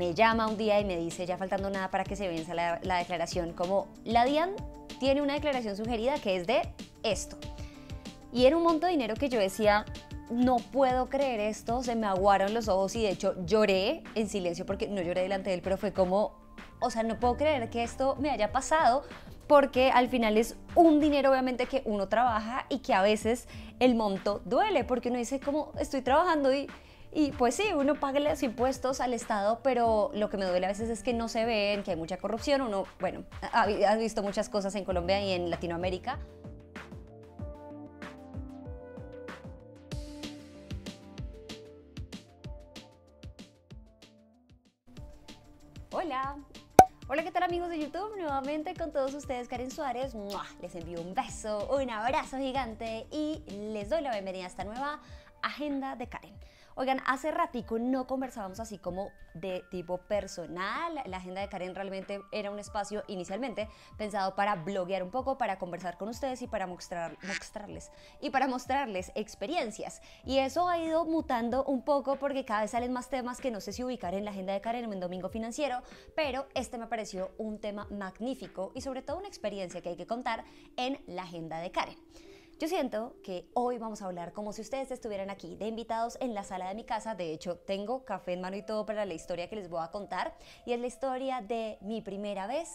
me llama un día y me dice, ya faltando nada para que se venza la, la declaración, como la DIAN tiene una declaración sugerida que es de esto. Y era un monto de dinero que yo decía, no puedo creer esto, se me aguaron los ojos y de hecho lloré en silencio porque no lloré delante de él, pero fue como, o sea, no puedo creer que esto me haya pasado porque al final es un dinero obviamente que uno trabaja y que a veces el monto duele porque uno dice como estoy trabajando y y pues sí, uno paga los impuestos al Estado, pero lo que me duele a veces es que no se ven, que hay mucha corrupción. Uno, bueno, has visto muchas cosas en Colombia y en Latinoamérica. Hola. Hola, ¿qué tal amigos de YouTube? Nuevamente con todos ustedes, Karen Suárez. Les envío un beso, un abrazo gigante y les doy la bienvenida a esta nueva agenda de Karen. Oigan, hace ratico no conversábamos así como de tipo personal. La agenda de Karen realmente era un espacio inicialmente pensado para bloguear un poco, para conversar con ustedes y para mostrar, mostrarles y para mostrarles experiencias. Y eso ha ido mutando un poco porque cada vez salen más temas que no sé si ubicar en la agenda de Karen o en Domingo Financiero, pero este me pareció un tema magnífico y sobre todo una experiencia que hay que contar en la agenda de Karen. Yo siento que hoy vamos a hablar como si ustedes estuvieran aquí de invitados en la sala de mi casa. De hecho, tengo café en mano y todo para la historia que les voy a contar. Y es la historia de mi primera vez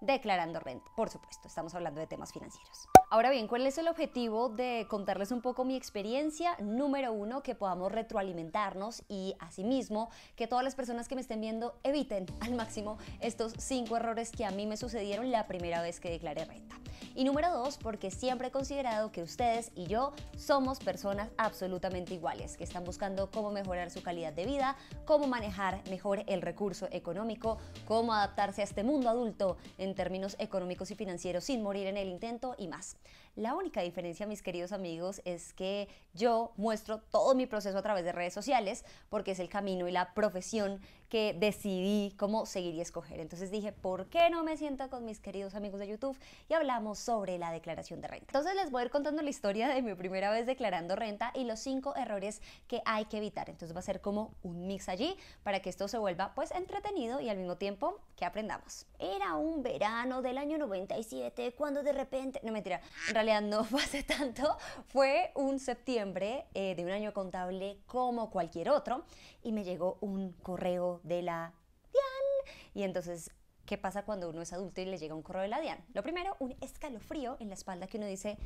declarando renta. Por supuesto, estamos hablando de temas financieros. Ahora bien, ¿cuál es el objetivo de contarles un poco mi experiencia? Número uno, que podamos retroalimentarnos y asimismo que todas las personas que me estén viendo eviten al máximo estos cinco errores que a mí me sucedieron la primera vez que declaré renta. Y número dos, porque siempre he considerado que ustedes y yo somos personas absolutamente iguales, que están buscando cómo mejorar su calidad de vida, cómo manejar mejor el recurso económico, cómo adaptarse a este mundo adulto en términos económicos y financieros sin morir en el intento y más. La única diferencia, mis queridos amigos, es que yo muestro todo mi proceso a través de redes sociales porque es el camino y la profesión que decidí cómo seguir y escoger. Entonces dije, ¿por qué no me siento con mis queridos amigos de YouTube y hablamos sobre la declaración de renta? Entonces les voy a ir contando la historia de mi primera vez declarando renta y los cinco errores que hay que evitar. Entonces va a ser como un mix allí para que esto se vuelva pues entretenido y al mismo tiempo que aprendamos. Era un verano del año 97 cuando de repente, no mentira, en realidad no fue hace tanto, fue un septiembre eh, de un año contable como cualquier otro y me llegó un correo de la DIAN. Y entonces, ¿qué pasa cuando uno es adulto y le llega un corro de la DIAN? Lo primero, un escalofrío en la espalda que uno dice,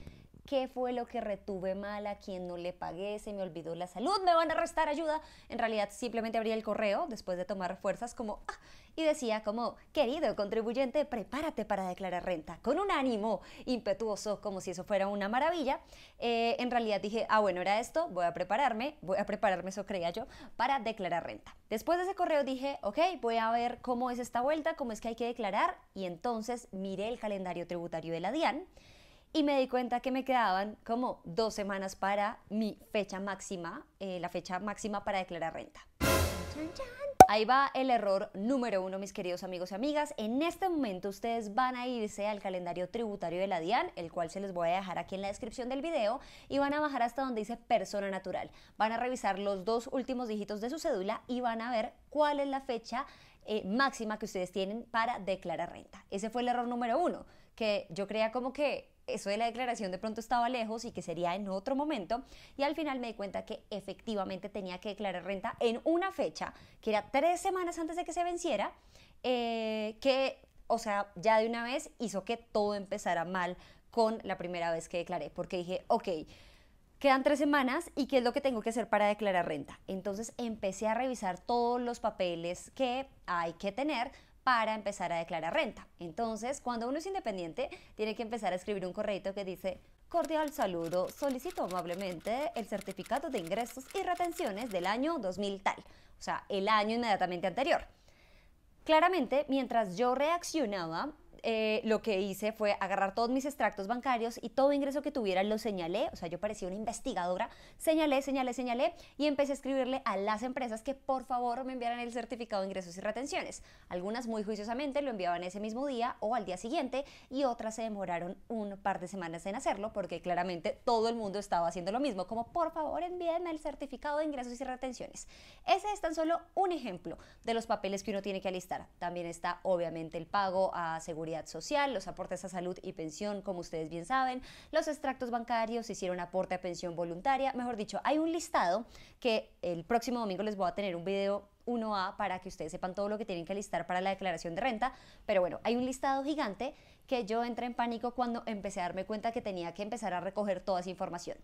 qué fue lo que retuve mal, a quién no le pagué, se me olvidó la salud, me van a restar ayuda. En realidad simplemente abría el correo después de tomar fuerzas como ah, y decía como, querido contribuyente, prepárate para declarar renta, con un ánimo impetuoso, como si eso fuera una maravilla. Eh, en realidad dije, ah, bueno, era esto, voy a prepararme, voy a prepararme, eso creía yo, para declarar renta. Después de ese correo dije, ok, voy a ver cómo es esta vuelta, cómo es que hay que declarar, y entonces miré el calendario tributario de la DIAN y me di cuenta que me quedaban como dos semanas para mi fecha máxima, eh, la fecha máxima para declarar renta. Ahí va el error número uno, mis queridos amigos y amigas. En este momento ustedes van a irse al calendario tributario de la DIAN, el cual se les voy a dejar aquí en la descripción del video, y van a bajar hasta donde dice persona natural. Van a revisar los dos últimos dígitos de su cédula y van a ver cuál es la fecha eh, máxima que ustedes tienen para declarar renta. Ese fue el error número uno, que yo creía como que eso de la declaración de pronto estaba lejos y que sería en otro momento. Y al final me di cuenta que efectivamente tenía que declarar renta en una fecha, que era tres semanas antes de que se venciera, eh, que, o sea, ya de una vez hizo que todo empezara mal con la primera vez que declaré, porque dije, ok. Quedan tres semanas y qué es lo que tengo que hacer para declarar renta. Entonces empecé a revisar todos los papeles que hay que tener para empezar a declarar renta. Entonces, cuando uno es independiente, tiene que empezar a escribir un correito que dice, cordial saludo, solicito amablemente el certificado de ingresos y retenciones del año 2000 tal, o sea, el año inmediatamente anterior. Claramente, mientras yo reaccionaba, eh, lo que hice fue agarrar todos mis extractos bancarios y todo ingreso que tuviera lo señalé, o sea, yo parecía una investigadora, señalé, señalé, señalé y empecé a escribirle a las empresas que por favor me enviaran el certificado de ingresos y retenciones. Algunas muy juiciosamente lo enviaban ese mismo día o al día siguiente y otras se demoraron un par de semanas en hacerlo porque claramente todo el mundo estaba haciendo lo mismo, como por favor envíenme el certificado de ingresos y retenciones. Ese es tan solo un ejemplo de los papeles que uno tiene que alistar. También está obviamente el pago a seguridad social, los aportes a salud y pensión, como ustedes bien saben, los extractos bancarios, hicieron aporte a pensión voluntaria, mejor dicho, hay un listado que el próximo domingo les voy a tener un video 1A para que ustedes sepan todo lo que tienen que listar para la declaración de renta. Pero bueno, hay un listado gigante que yo entré en pánico cuando empecé a darme cuenta que tenía que empezar a recoger toda esa información.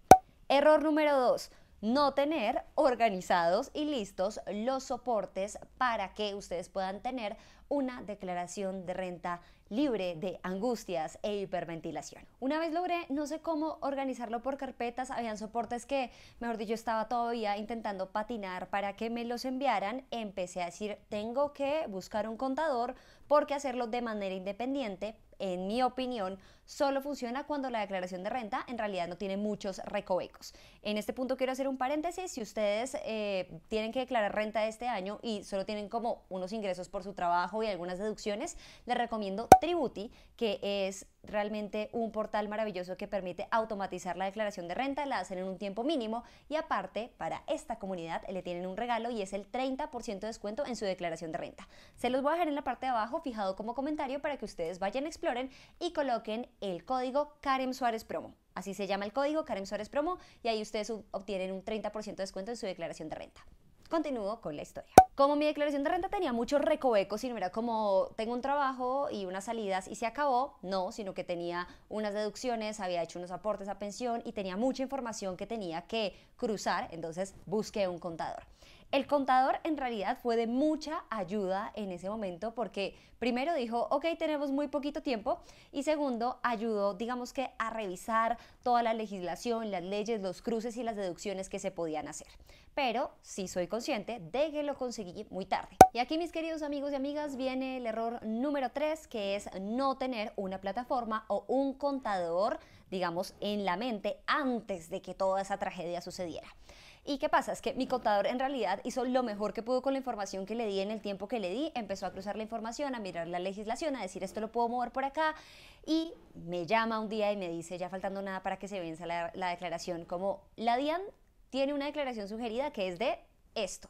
Error número 2 no tener organizados y listos los soportes para que ustedes puedan tener una declaración de renta libre de angustias e hiperventilación. Una vez logré, no sé cómo organizarlo por carpetas, habían soportes que, mejor dicho, estaba todavía intentando patinar para que me los enviaran, empecé a decir, tengo que buscar un contador porque hacerlo de manera independiente en mi opinión, solo funciona cuando la declaración de renta en realidad no tiene muchos recovecos. En este punto quiero hacer un paréntesis. Si ustedes eh, tienen que declarar renta este año y solo tienen como unos ingresos por su trabajo y algunas deducciones, les recomiendo Tributi, que es realmente un portal maravilloso que permite automatizar la declaración de renta, la hacen en un tiempo mínimo y aparte para esta comunidad le tienen un regalo y es el 30% de descuento en su declaración de renta. Se los voy a dejar en la parte de abajo fijado como comentario para que ustedes vayan, exploren y coloquen el código Karen Suárez Promo. Así se llama el código Karen Suárez Promo y ahí ustedes obtienen un 30% de descuento en su declaración de renta. Continúo con la historia. Como mi declaración de renta tenía muchos recovecos y no era como tengo un trabajo y unas salidas y se acabó, no, sino que tenía unas deducciones, había hecho unos aportes a pensión y tenía mucha información que tenía que cruzar, entonces busqué un contador. El contador en realidad fue de mucha ayuda en ese momento porque primero dijo, ok, tenemos muy poquito tiempo y segundo ayudó, digamos que, a revisar toda la legislación, las leyes, los cruces y las deducciones que se podían hacer. Pero sí soy consciente de que lo conseguí muy tarde. Y aquí mis queridos amigos y amigas viene el error número 3 que es no tener una plataforma o un contador, digamos, en la mente antes de que toda esa tragedia sucediera. ¿Y qué pasa? Es que mi contador en realidad hizo lo mejor que pudo con la información que le di en el tiempo que le di, empezó a cruzar la información, a mirar la legislación, a decir esto lo puedo mover por acá y me llama un día y me dice, ya faltando nada para que se venza la, declaración, como la DIAN tiene una declaración sugerida que es de esto.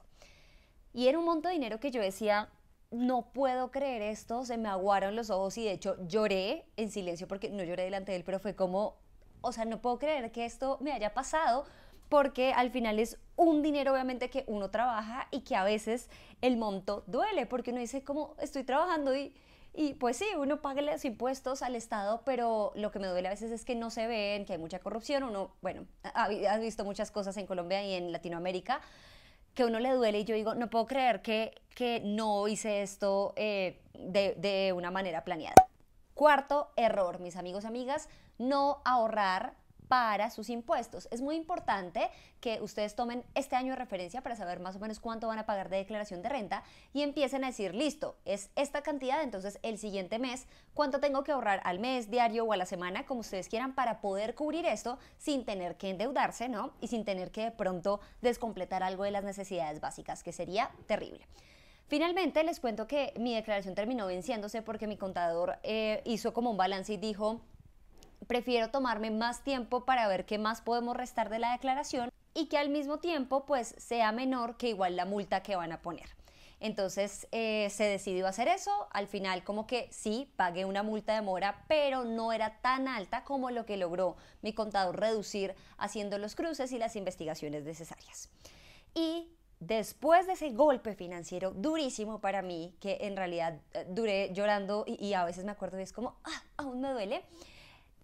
Y era un monto de dinero que yo decía, no puedo creer esto, se me aguaron los ojos y de hecho lloré en silencio porque no lloré delante de él, pero fue como, o sea, no puedo creer que esto me haya pasado porque al final es un dinero obviamente que uno trabaja y que a veces el monto duele, porque uno dice como estoy trabajando y, y pues sí, uno paga los impuestos al Estado, pero lo que me duele a veces es que no se ven, que hay mucha corrupción, uno, bueno, has visto muchas cosas en Colombia y en Latinoamérica que a uno le duele y yo digo, no puedo creer que, que no hice esto eh, de, de una manera planeada. Cuarto error, mis amigos y amigas, no ahorrar para sus impuestos. Es muy importante que ustedes tomen este año de referencia para saber más o menos cuánto van a pagar de declaración de renta y empiecen a decir, listo, es esta cantidad, entonces el siguiente mes, cuánto tengo que ahorrar al mes, diario o a la semana, como ustedes quieran, para poder cubrir esto sin tener que endeudarse, ¿no? Y sin tener que de pronto descompletar algo de las necesidades básicas, que sería terrible. Finalmente, les cuento que mi declaración terminó venciéndose porque mi contador eh, hizo como un balance y dijo, prefiero tomarme más tiempo para ver qué más podemos restar de la declaración y que al mismo tiempo pues sea menor que igual la multa que van a poner. Entonces eh, se decidió hacer eso, al final como que sí, pagué una multa de mora, pero no era tan alta como lo que logró mi contador reducir haciendo los cruces y las investigaciones necesarias. Y después de ese golpe financiero durísimo para mí, que en realidad eh, duré llorando y, a veces me acuerdo y es como, ah, aún me duele,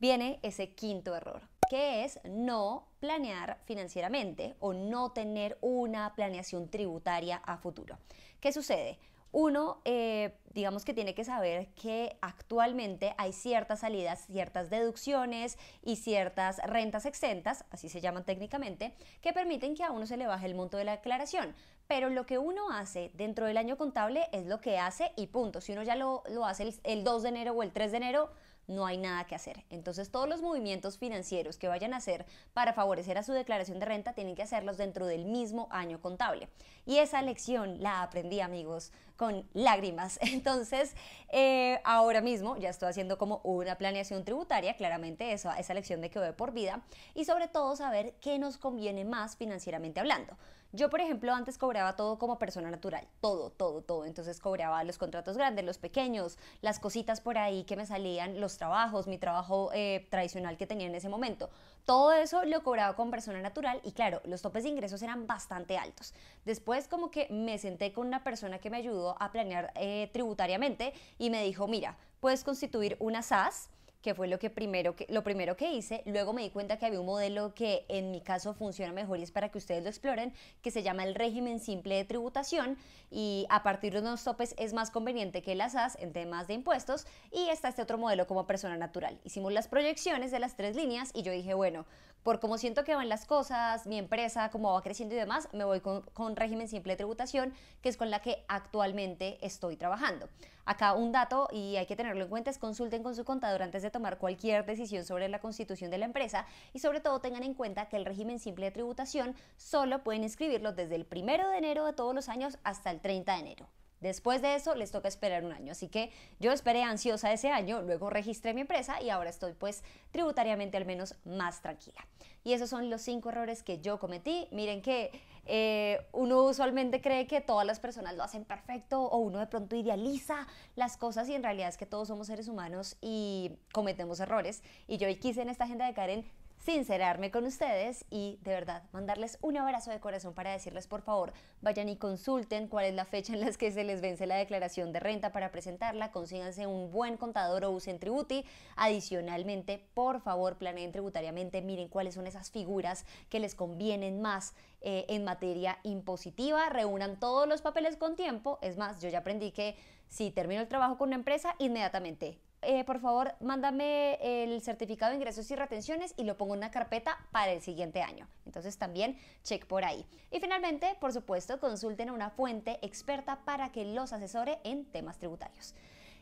viene ese quinto error, que es no planear financieramente o no tener una planeación tributaria a futuro. ¿Qué sucede? Uno, eh, digamos que tiene que saber que actualmente hay ciertas salidas, ciertas deducciones y ciertas rentas exentas, así se llaman técnicamente, que permiten que a uno se le baje el monto de la declaración. Pero lo que uno hace dentro del año contable es lo que hace y punto. Si uno ya lo, hace el 2 de enero o el 3 de enero, no hay nada que hacer. Entonces todos los movimientos financieros que vayan a hacer para favorecer a su declaración de renta tienen que hacerlos dentro del mismo año contable. Y esa lección la aprendí amigos con lágrimas. Entonces eh, ahora mismo ya estoy haciendo como una planeación tributaria, claramente eso, esa lección de que voy por vida y sobre todo saber qué nos conviene más financieramente hablando. Yo, por ejemplo, antes cobraba todo como persona natural, todo, todo, todo. Entonces cobraba los contratos grandes, los pequeños, las cositas por ahí que me salían, los trabajos, mi trabajo eh, tradicional que tenía en ese momento. Todo eso lo cobraba con persona natural y claro, los topes de ingresos eran bastante altos. Después como que me senté con una persona que me ayudó a planear eh, tributariamente y me dijo, mira, puedes constituir una SAS que fue lo, que primero que, lo primero que hice. Luego me di cuenta que había un modelo que en mi caso funciona mejor y es para que ustedes lo exploren, que se llama el régimen simple de tributación y a partir de unos topes es más conveniente que las SAS en temas de impuestos y está este otro modelo como persona natural. Hicimos las proyecciones de las tres líneas y yo dije, bueno, por cómo siento que van las cosas, mi empresa, cómo va creciendo y demás, me voy con, régimen simple de tributación, que es con la que actualmente estoy trabajando. Acá un dato, y hay que tenerlo en cuenta, es consulten con su contador antes de tomar cualquier decisión sobre la constitución de la empresa y sobre todo tengan en cuenta que el régimen simple de tributación solo pueden inscribirlo desde el 1 de enero de todos los años hasta el 30 de enero. Después de eso les toca esperar un año, así que yo esperé ansiosa ese año, luego registré mi empresa y ahora estoy pues tributariamente al menos más tranquila. Y esos son los cinco errores que yo cometí. Miren que eh, uno usualmente cree que todas las personas lo hacen perfecto o uno de pronto idealiza las cosas y en realidad es que todos somos seres humanos y cometemos errores. Y yo hoy quise en esta agenda de Karen sincerarme con ustedes y de verdad mandarles un abrazo de corazón para decirles por favor vayan y consulten cuál es la fecha en la que se les vence la declaración de renta para presentarla, consíganse un buen contador o usen Tributi. Adicionalmente, por favor planeen tributariamente, miren cuáles son esas figuras que les convienen más eh, en materia impositiva, reúnan todos los papeles con tiempo. Es más, yo ya aprendí que si termino el trabajo con una empresa, inmediatamente eh, por favor, mándame el certificado de ingresos y retenciones y lo pongo en una carpeta para el siguiente año. Entonces también cheque por ahí. Y finalmente, por supuesto, consulten a una fuente experta para que los asesore en temas tributarios.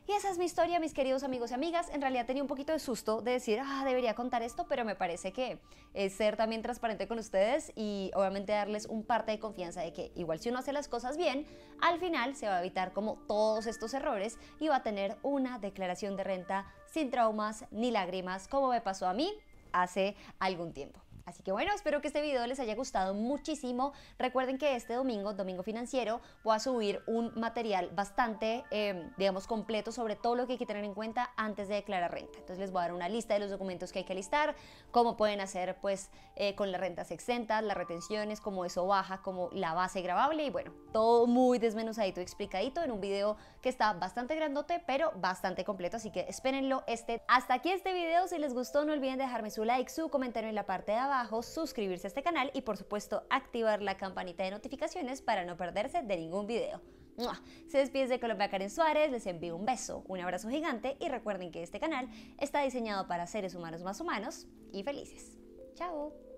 Y esa es mi historia, mis queridos amigos y amigas. En realidad tenía un poquito de susto de decir, ah, debería contar esto, pero me parece que es ser también transparente con ustedes y obviamente darles un parte de confianza de que igual si uno hace las cosas bien, al final se va a evitar como todos estos errores y va a tener una declaración de renta sin traumas ni lágrimas, como me pasó a mí hace algún tiempo. Así que bueno, espero que este video les haya gustado muchísimo. Recuerden que este domingo, Domingo Financiero, voy a subir un material bastante, em, digamos, completo sobre todo lo que hay que tener en cuenta antes de declarar renta. Entonces les voy a dar una lista de los documentos que hay que listar, cómo pueden hacer pues eh, con las rentas exentas, las retenciones, cómo eso baja, como la base grabable y bueno, todo muy desmenuzadito y explicadito en un video que está bastante grandote, pero bastante completo, así que espérenlo este. Hasta aquí este video, si les gustó no olviden dejarme su like, su comentario en la parte de abajo suscribirse a este canal y por supuesto activar la campanita de notificaciones para no perderse de ningún video. Se despide de Colombia Karen Suárez, les envío un beso, un abrazo gigante y recuerden que este canal está diseñado para seres humanos más humanos y felices. ¡Chao!